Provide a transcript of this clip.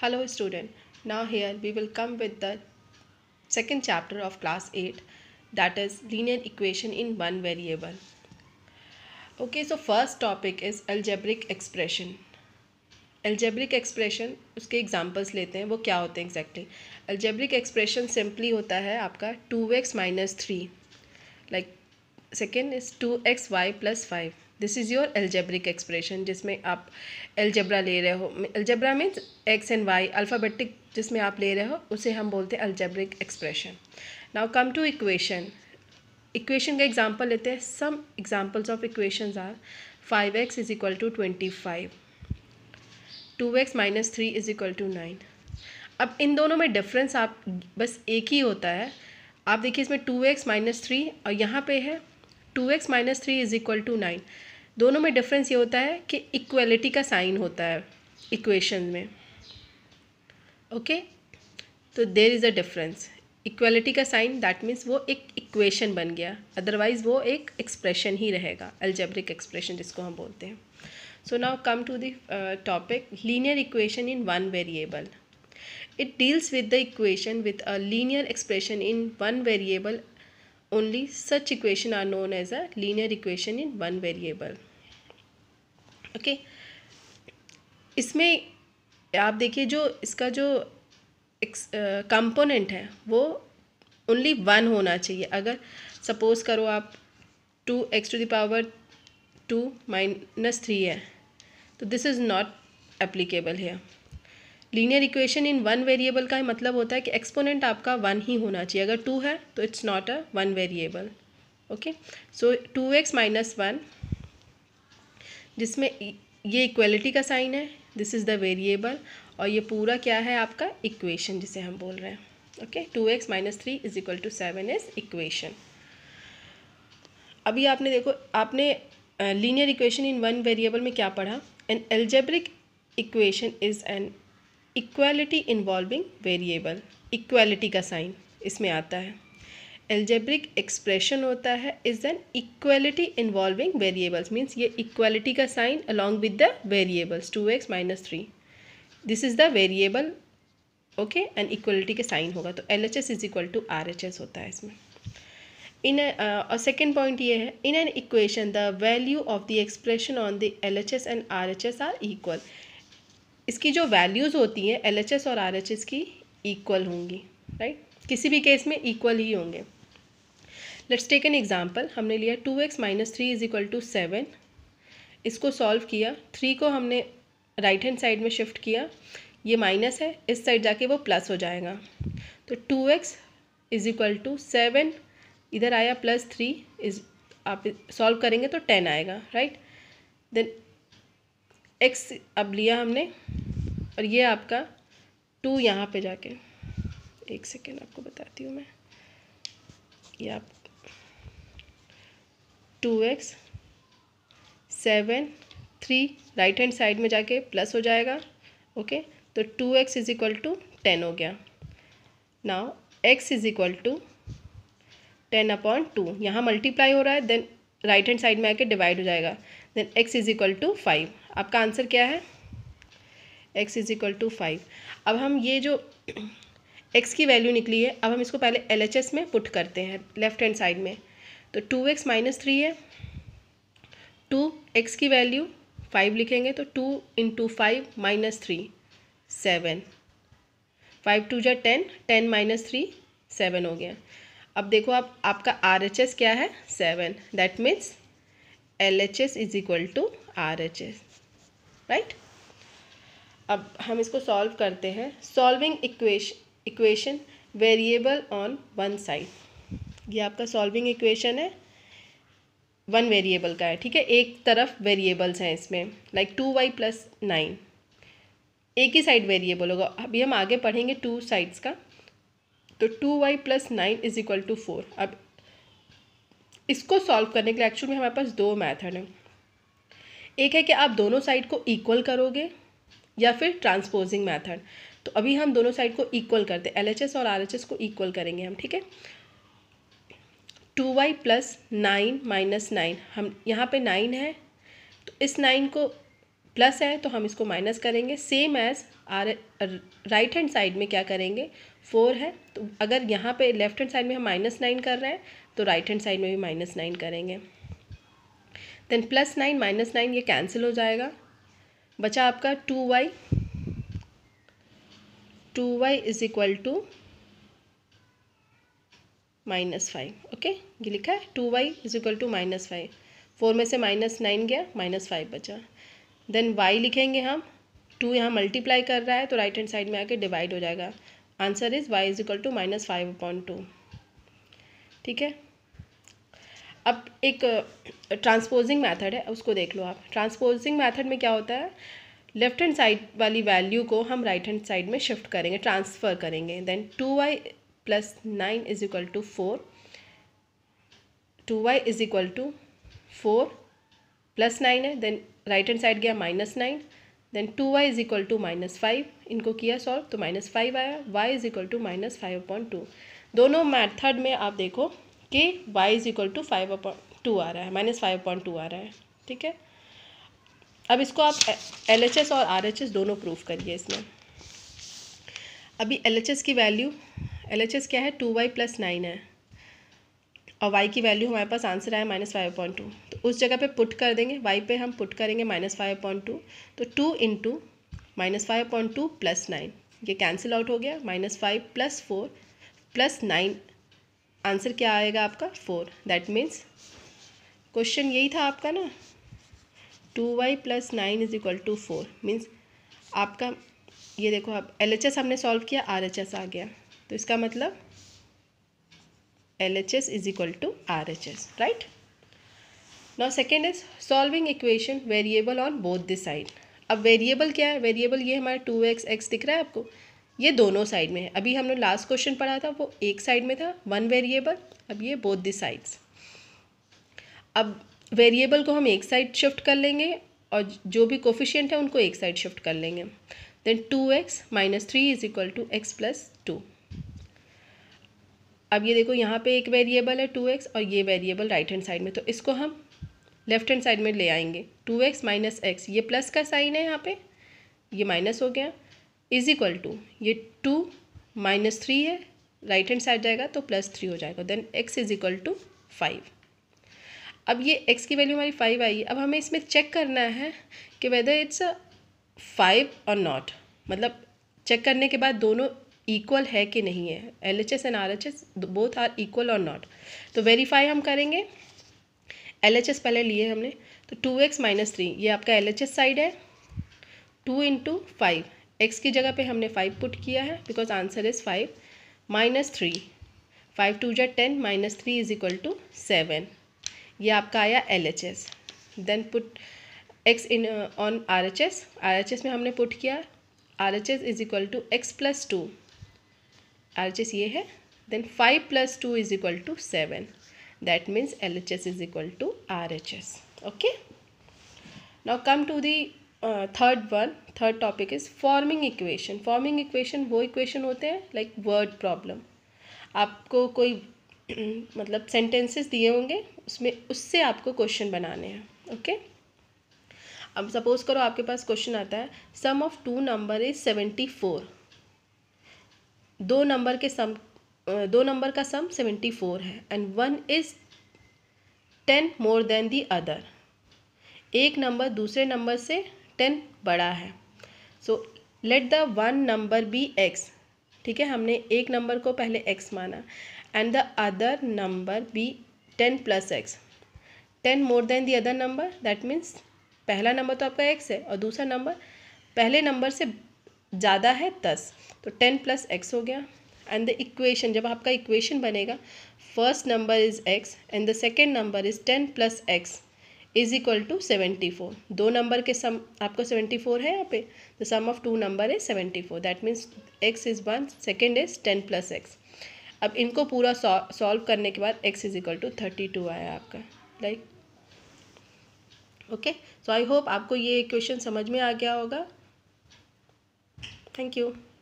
Hello student, now here we will come with the second chapter of class 8 that is linear equation in one variable. Okay, so first topic is algebraic expression. Algebraic expression उसके examples लेते हैं वो क्या होते हैं exactly? Algebraic expression simply होता है आपका 2x x minus three like second is two x y plus five this is your algebraic expression जिसमें आप एल्जेब्रा ले रहे हो algebra means x and y alphabetic जिसमें आप ले रहे हो उसे हम बोलते हैं algebraic expression now come to equation equation का एग्जाम्पल लेते हैं some examples of equation are five x is equal to twenty five two x minus three is equal to nine अब इन दोनों में डिफरेंस आप बस एक ही होता है आप देखिए इसमें टू एक्स माइनस थ्री और यहाँ पे है two x minus three is equal to nine दोनों में डिफरेंस ये होता है कि इक्वलिटी का साइन होता है इक्वेशन में ओके तो there is a difference equality का साइन दैट मीन्स वो एक इक्वेशन बन गया अदरवाइज वो एक एक्सप्रेशन ही रहेगा एल्जेब्रिक एक्सप्रेशन जिसको हम बोलते हैं so now come to the topic linear equation in one variable it deals with the equation with a linear expression in one variable only such equation are known as a linear equation in one variable okay इसमें आप देखिए जो इसका जो component है वो only one होना चाहिए अगर सपोज़ करो आप two x to the power two minus three है तो दिस इज़ नॉट एप्लीकेबल है linear equation in one variable का मतलब होता है कि एक्सपोनेंट आपका वन ही होना चाहिए अगर टू है तो it's not a one variable okay so two x minus one जिसमें ये इक्वलिटी का साइन है दिस इज़ द वेरिएबल और ये पूरा क्या है आपका इक्वेशन जिसे हम बोल रहे हैं okay two x minus three is equal to seven is equation अभी आपने देखो आपने linear equation in one variable में क्या पढ़ा an algebraic equation is an equality involving variable equality का साइन इसमें आता है एल्जेब्रिक एक्सप्रेशन होता है is an equality involving variables means ये इक्वलिटी का sign along with the variables two x minus three this is the variable okay and equality के sign होगा तो L H S is equal to R H S होता है इसमें in uh, और second point ये है in an equation the value of the expression on the L H S and R H S are equal इसकी जो values होती हैं एल एच एस और आर एच एस की इक्वल होंगी राइट right? किसी भी केस में इक्वल ही होंगे लेट्स टेक एन एग्जाम्पल हमने लिया two x minus three is equal to seven इसको सॉल्व किया थ्री को हमने राइट हैंड साइड में शिफ्ट किया ये माइनस है इस साइड जाके वो प्लस हो जाएगा तो two x is equal to seven इधर आया प्लस थ्री इज आप सॉल्व करेंगे तो टेन आएगा राइट देन एक्स अब लिया हमने और ये आपका टू यहाँ पे जाके एक सेकेंड आपको बताती हूँ मैं ये आप two x seven three right hand side में जाके प्लस हो जाएगा ओके तो two x is equal to ten हो गया now x is equal to ten upon two यहाँ मल्टीप्लाई हो रहा है देन राइट हैंड साइड में आके डिवाइड हो जाएगा then x is equal to five आपका आंसर क्या है x is equal to five अब हम ये जो एक्स की वैल्यू निकली है अब हम इसको पहले एल एच एस में पुट करते हैं लेफ्ट हैंड साइड में तो टू एक्स माइनस थ्री है टू एक्स की वैल्यू फाइव लिखेंगे तो two into five minus three seven five two जै ten ten minus three seven हो गया अब देखो आप आपका आर एच एस क्या है seven that means L H S is equal to R H S right अब हम इसको सॉल्व करते हैं solving equation equation variable on one side ये आपका सॉल्विंग इक्वेशन है वन वेरिएबल का है ठीक है एक तरफ वेरिएबल्स हैं इसमें like two y plus nine एक ही साइड वेरिएबल होगा अभी हम आगे पढ़ेंगे टू साइड्स का तो two y plus nine is equal to four अब इसको सॉल्व करने के लिए एक्चुअल में हमारे पास दो मैथड हैं एक है कि आप दोनों साइड को इक्वल करोगे या फिर ट्रांसपोजिंग मैथड तो अभी हम दोनों साइड को इक्वल करते हैं एल और आर को इक्वल करेंगे हम ठीक है two y plus nine minus nine हम यहाँ पे नाइन है तो इस नाइन को प्लस है तो हम इसको माइनस करेंगे same as our right hand side में क्या करेंगे फोर है तो अगर यहाँ पे लेफ्ट हैंड साइड में हम माइनस नाइन कर रहे हैं तो राइट हैंड साइड में भी माइनस नाइन करेंगे then plus nine minus nine ये कैंसिल हो जाएगा बचा आपका two y two y is equal to minus five okay ये लिखा है two y is equal to minus five four में से माइनस नाइन गया माइनस फाइव बचा देन वाई लिखेंगे हम टू यहाँ मल्टीप्लाई कर रहा है तो राइट हैंड साइड में आके डिवाइड हो जाएगा answer is y is equal to minus five upon two ठीक है अब एक ट्रांसपोजिंग uh, मैथड है उसको देख लो आप ट्रांसपोजिंग मैथड में क्या होता है लेफ्ट हैंड साइड वाली वैल्यू को हम राइट हैंड साइड में शिफ्ट करेंगे ट्रांसफ़र करेंगे then two y plus nine is equal to four two y is equal to four plus nine है देन राइट हैंड साइड गया minus nine then two y is equal to minus five इनको किया solve तो minus five आया y is equal to minus five appoint two दोनों method में आप देखो कि y is equal to five appoint two आ रहा है माइनस फाइव अपॉइंट टू आ रहा है ठीक है अब इसको आप एल एच एस और आर एच एस दोनों प्रूफ करिए इसमें अभी एल एच एस की वैल्यू एल क्या है टू वाई प्लस नाइन है और y की वैल्यू हमारे पास आंसर आया माइनस फाइव पॉइंट टू तो उस जगह पे पुट कर देंगे y पे हम पुट करेंगे माइनस फाइव पॉइंट टू तो two into minus five point two plus nine ये कैंसिल आउट हो गया minus five plus four plus nine answer क्या आएगा आपका फोर दैट मीन्स क्वेश्चन यही था आपका ना two y plus nine is equal to four means आपका ये देखो आप एल हमने सॉल्व किया आर आ गया तो इसका मतलब L H S is equal to R H S right now second is solving equation variable on both the side अब वेरिएबल क्या है वेरिएबल ये हमारा टू एक्स एक्स दिख रहा है आपको ये दोनों साइड में है अभी हमने लास्ट क्वेश्चन पढ़ा था वो एक साइड में था वन वेरिएबल अब ये बोथ द साइड्स अब वेरिएबल को हम एक साइड शिफ्ट कर लेंगे और जो भी कोफिशियंट है उनको एक साइड शिफ्ट कर लेंगे then two x minus three is equal to x plus two अब ये देखो यहाँ पे एक वेरिएबल है टू एक्स और ये वेरिएबल राइट हैंड साइड में तो इसको हम लेफ्ट हैंड साइड में ले आएंगे टू एक्स माइनस एक्स ये प्लस का साइन है यहाँ पे ये माइनस हो गया इज इक्वल टू ये टू माइनस थ्री है राइट हैंड साइड जाएगा तो प्लस थ्री हो जाएगा then x is equal to five अब ये एक्स की वैल्यू हमारी फाइव आई है अब हमें इसमें चेक करना है कि वेदर इट्स फाइव और नॉट मतलब चेक करने के बाद दोनों इक्वल है कि नहीं है L H S and R H S both are equal और नॉट तो वेरीफाई हम करेंगे एल एच एस पहले लिए हमने तो टू एक्स माइनस थ्री ये आपका एल एच एस साइड है टू इंटू फाइव एक्स की जगह पे हमने फाइव पुट किया है because answer is five minus three five two जै ten minus three is equal to seven ये आपका आया L H S then put x in on R H S R H S में हमने put किया R H S is equal to x plus two H S ये है then five plus two is equal to seven that means L H S is equal to R H S okay now come to the third one third topic is forming equation forming equation वो equation होते हैं like word problem आपको कोई मतलब sentences दिए होंगे उसमें उससे आपको क्वेश्चन बनाने हैं ओके okay? अब सपोज करो आपके पास क्वेश्चन आता है sum of two number is seventy four दो नंबर के सम दो नंबर का सम सेवेंटी फोर है and one is ten more than the other एक नंबर दूसरे नंबर से टेन बड़ा है so let the one number be x ठीक है हमने एक नंबर को पहले एक्स माना and the other number be ten plus x ten more than the other number that means पहला नंबर तो आपका एक्स है और दूसरा नंबर पहले नंबर से ज़्यादा है दस तो टेन प्लस एक्स हो गया एंड द इक्वेशन जब आपका इक्वेशन बनेगा first number is x and the second number is ten plus x is equal to seventy four दो नंबर के सम आपको सेवेंटी फोर है यहाँ पे the sum of two number is seventy four that means x is one second is ten plus x अब इनको पूरा solve करने के बाद x is equal to thirty two आया आपका like okay so I hope आपको ये क्वेश्चन समझ में आ गया होगा thank you